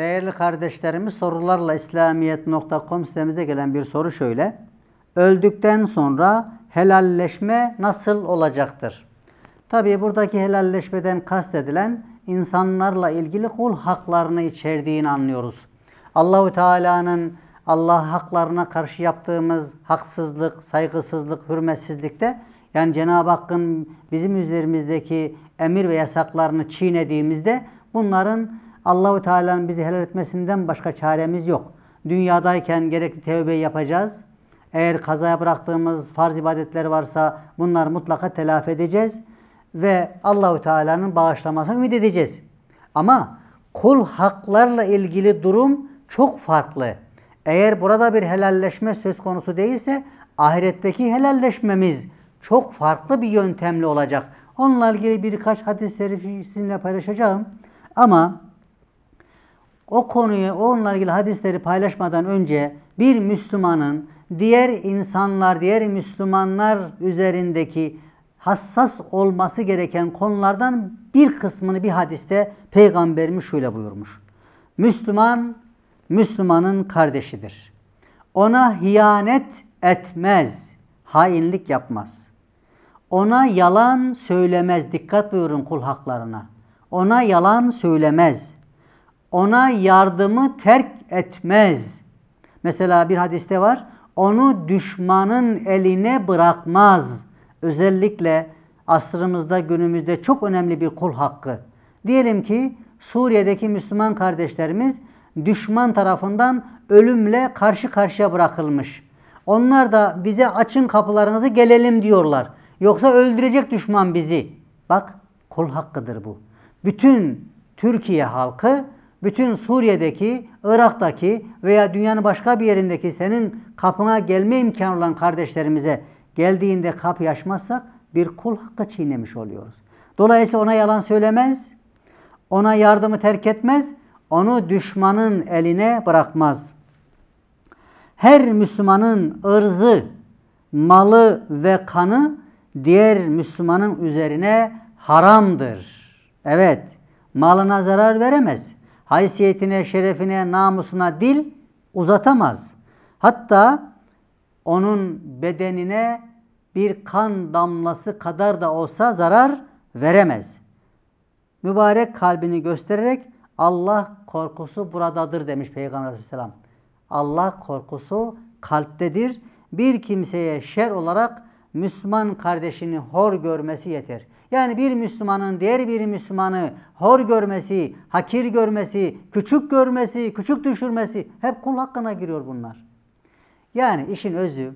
Değerli kardeşlerimiz sorularla İslamiyet.com sitemizde gelen bir soru şöyle. Öldükten sonra helalleşme nasıl olacaktır? Tabii buradaki helalleşmeden kastedilen insanlarla ilgili kul haklarını içerdiğini anlıyoruz. Allahu Teala'nın Allah haklarına karşı yaptığımız haksızlık, saygısızlık, hürmetsizlikte yani Cenab-ı Hakk'ın bizim üzerimizdeki emir ve yasaklarını çiğnediğimizde bunların Allahu Teala'nın bizi helal etmesinden başka çaremiz yok. Dünyadayken gerekli tevbeyi yapacağız. Eğer kazaya bıraktığımız farz ibadetler varsa bunlar mutlaka telafi edeceğiz ve Allahu Teala'nın bağışlamasını ümit edeceğiz. Ama kul haklarla ilgili durum çok farklı. Eğer burada bir helalleşme söz konusu değilse ahiretteki helalleşmemiz çok farklı bir yöntemle olacak. Onunla ilgili birkaç hadis-i sizinle paylaşacağım. Ama o konuyu, onunla ilgili hadisleri paylaşmadan önce bir Müslümanın diğer insanlar, diğer Müslümanlar üzerindeki hassas olması gereken konulardan bir kısmını bir hadiste peygamberimiz şöyle buyurmuş. Müslüman, Müslümanın kardeşidir. Ona hiyanet etmez, hainlik yapmaz. Ona yalan söylemez, dikkat buyurun kul haklarına. Ona yalan söylemez, ona yardımı terk etmez. Mesela bir hadiste var. Onu düşmanın eline bırakmaz. Özellikle asrımızda günümüzde çok önemli bir kul hakkı. Diyelim ki Suriye'deki Müslüman kardeşlerimiz düşman tarafından ölümle karşı karşıya bırakılmış. Onlar da bize açın kapılarınızı gelelim diyorlar. Yoksa öldürecek düşman bizi. Bak kul hakkıdır bu. Bütün Türkiye halkı bütün Suriye'deki, Irak'taki veya dünyanın başka bir yerindeki senin kapına gelme imkanı olan kardeşlerimize geldiğinde kapı açmazsak bir kul hakkı çiğnemiş oluyoruz. Dolayısıyla ona yalan söylemez, ona yardımı terk etmez, onu düşmanın eline bırakmaz. Her Müslümanın ırzı, malı ve kanı diğer Müslümanın üzerine haramdır. Evet, malına zarar veremez haysiyetine, şerefine, namusuna dil uzatamaz. Hatta onun bedenine bir kan damlası kadar da olsa zarar veremez. Mübarek kalbini göstererek Allah korkusu buradadır demiş Peygamber Aleyhisselam. Allah korkusu kalptedir. Bir kimseye şer olarak Müslüman kardeşini hor görmesi yeter. Yani bir Müslümanın diğer bir Müslümanı hor görmesi, hakir görmesi, küçük görmesi, küçük düşürmesi hep kul hakkına giriyor bunlar. Yani işin özü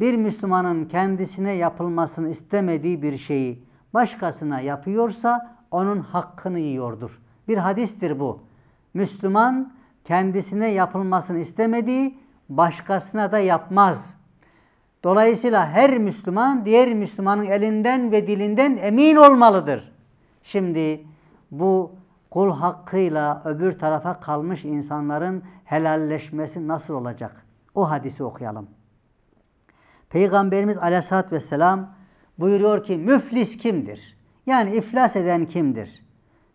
bir Müslümanın kendisine yapılmasını istemediği bir şeyi başkasına yapıyorsa onun hakkını yiyordur. Bir hadistir bu. Müslüman kendisine yapılmasını istemediği başkasına da yapmaz. Dolayısıyla her Müslüman diğer Müslümanın elinden ve dilinden emin olmalıdır. Şimdi bu kul hakkıyla öbür tarafa kalmış insanların helalleşmesi nasıl olacak? O hadisi okuyalım. Peygamberimiz aleyhissalatü vesselam buyuruyor ki müflis kimdir? Yani iflas eden kimdir?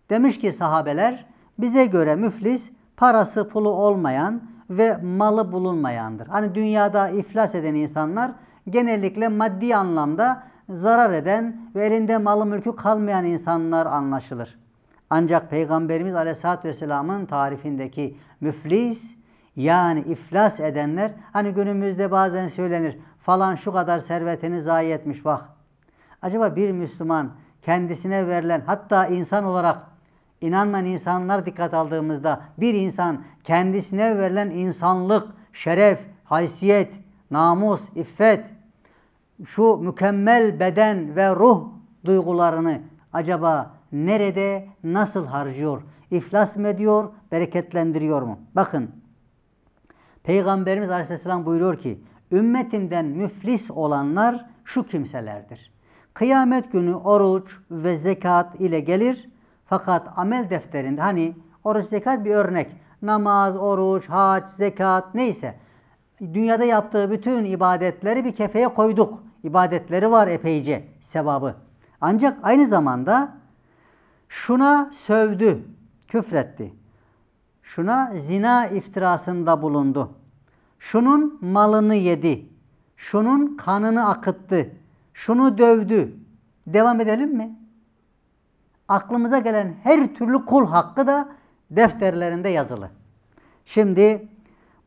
Demiş ki sahabeler bize göre müflis parası pulu olmayan ve malı bulunmayandır. Hani dünyada iflas eden insanlar genellikle maddi anlamda zarar eden ve elinde malı mülkü kalmayan insanlar anlaşılır. Ancak Peygamberimiz Aleyhisselatü Vesselam'ın tarifindeki müflis yani iflas edenler hani günümüzde bazen söylenir falan şu kadar servetini zayi etmiş bak. Acaba bir Müslüman kendisine verilen hatta insan olarak inanmayan insanlar dikkat aldığımızda bir insan kendisine verilen insanlık, şeref, haysiyet, namus, iffet, şu mükemmel beden ve ruh duygularını acaba nerede, nasıl harcıyor? İflas mı ediyor, bereketlendiriyor mu? Bakın, Peygamberimiz Aleyhisselam buyuruyor ki, ümmetimden müflis olanlar şu kimselerdir. Kıyamet günü oruç ve zekat ile gelir fakat amel defterinde hani oruç zekat bir örnek namaz, oruç, hac, zekat neyse dünyada yaptığı bütün ibadetleri bir kefeye koyduk. İbadetleri var epeyce sevabı. Ancak aynı zamanda şuna sövdü, küfretti. Şuna zina iftirasında bulundu. Şunun malını yedi. Şunun kanını akıttı. Şunu dövdü. Devam edelim mi? Aklımıza gelen her türlü kul hakkı da defterlerinde yazılı. Şimdi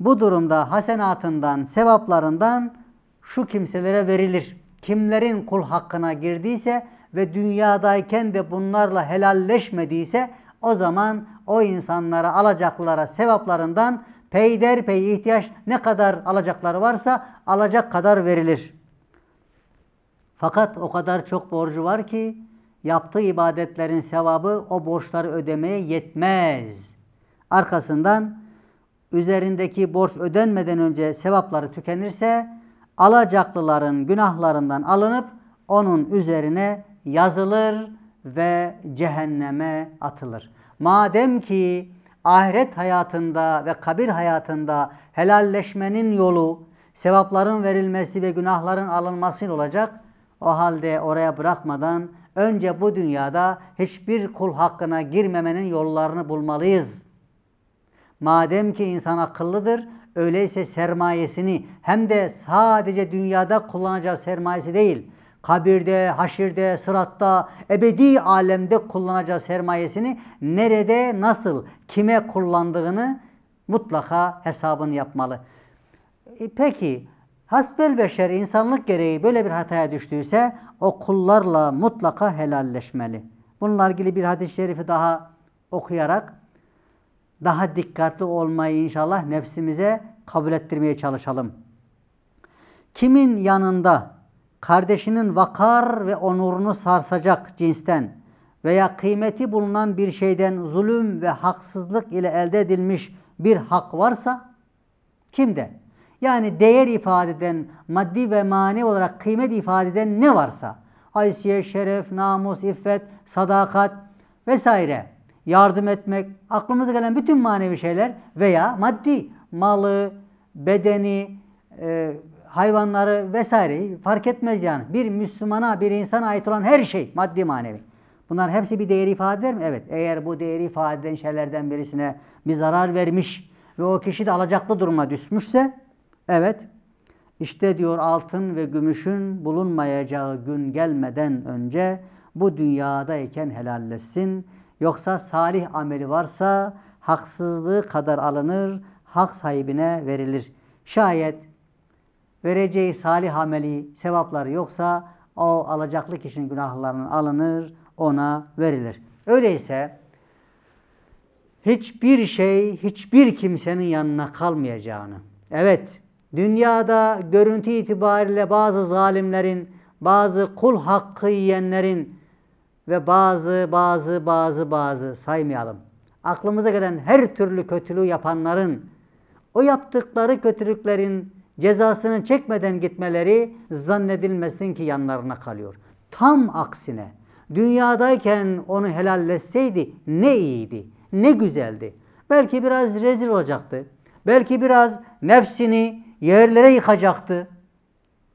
bu durumda hasenatından, sevaplarından şu kimselere verilir. Kimlerin kul hakkına girdiyse ve dünyadayken de bunlarla helalleşmediyse o zaman o insanlara alacaklara sevaplarından peyderpey ihtiyaç ne kadar alacakları varsa alacak kadar verilir. Fakat o kadar çok borcu var ki yaptığı ibadetlerin sevabı o borçları ödemeye yetmez. Arkasından üzerindeki borç ödenmeden önce sevapları tükenirse alacaklıların günahlarından alınıp onun üzerine yazılır ve cehenneme atılır. Madem ki ahiret hayatında ve kabir hayatında helalleşmenin yolu sevapların verilmesi ve günahların alınmasıyla olacak. O halde oraya bırakmadan Önce bu dünyada hiçbir kul hakkına girmemenin yollarını bulmalıyız. Madem ki insan akıllıdır, öyleyse sermayesini hem de sadece dünyada kullanacağı sermayesi değil, kabirde, haşirde, sıratta, ebedi alemde kullanacağı sermayesini nerede, nasıl, kime kullandığını mutlaka hesabını yapmalı. E peki Hasbel beşer insanlık gereği böyle bir hataya düştüyse o kullarla mutlaka helalleşmeli. Bununla ilgili bir hadis-i şerifi daha okuyarak daha dikkatli olmayı inşallah nefsimize kabul ettirmeye çalışalım. Kimin yanında kardeşinin vakar ve onurunu sarsacak cinsten veya kıymeti bulunan bir şeyden zulüm ve haksızlık ile elde edilmiş bir hak varsa kimde? Yani değer ifade eden, maddi ve manevi olarak kıymet ifade eden ne varsa, haysiyet, şeref, namus, iffet, sadakat vesaire, yardım etmek, aklımıza gelen bütün manevi şeyler veya maddi, malı, bedeni, e, hayvanları vesaire fark etmez yani. Bir Müslümana, bir insana ait olan her şey maddi manevi. Bunlar hepsi bir değeri ifade eder mi? Evet. Eğer bu değeri ifade eden şeylerden birisine bir zarar vermiş ve o kişi de alacaklı duruma düşmüşse Evet, işte diyor altın ve gümüşün bulunmayacağı gün gelmeden önce bu dünyadayken helalleşsin. Yoksa salih ameli varsa haksızlığı kadar alınır, hak sahibine verilir. Şayet vereceği salih ameli, sevapları yoksa o alacaklı kişinin günahlarının alınır, ona verilir. Öyleyse hiçbir şey hiçbir kimsenin yanına kalmayacağını, evet Dünyada görüntü itibariyle bazı zalimlerin, bazı kul hakkı yiyenlerin ve bazı bazı bazı bazı saymayalım. Aklımıza gelen her türlü kötülüğü yapanların o yaptıkları kötülüklerin cezasını çekmeden gitmeleri zannedilmesin ki yanlarına kalıyor. Tam aksine dünyadayken onu helalleşseydi ne iyiydi, ne güzeldi. Belki biraz rezil olacaktı. Belki biraz nefsini, yerlere yıkacaktı.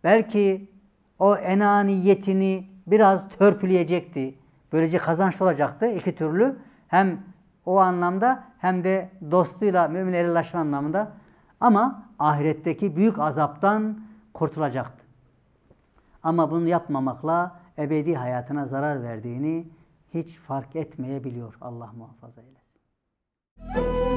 Belki o enaniyetini biraz törpüleyecekti. Böylece kazanç olacaktı iki türlü. Hem o anlamda hem de dostuyla mümin helallaşma anlamında. Ama ahiretteki büyük azaptan kurtulacaktı. Ama bunu yapmamakla ebedi hayatına zarar verdiğini hiç fark etmeyebiliyor. Allah muhafaza eylesin. Müzik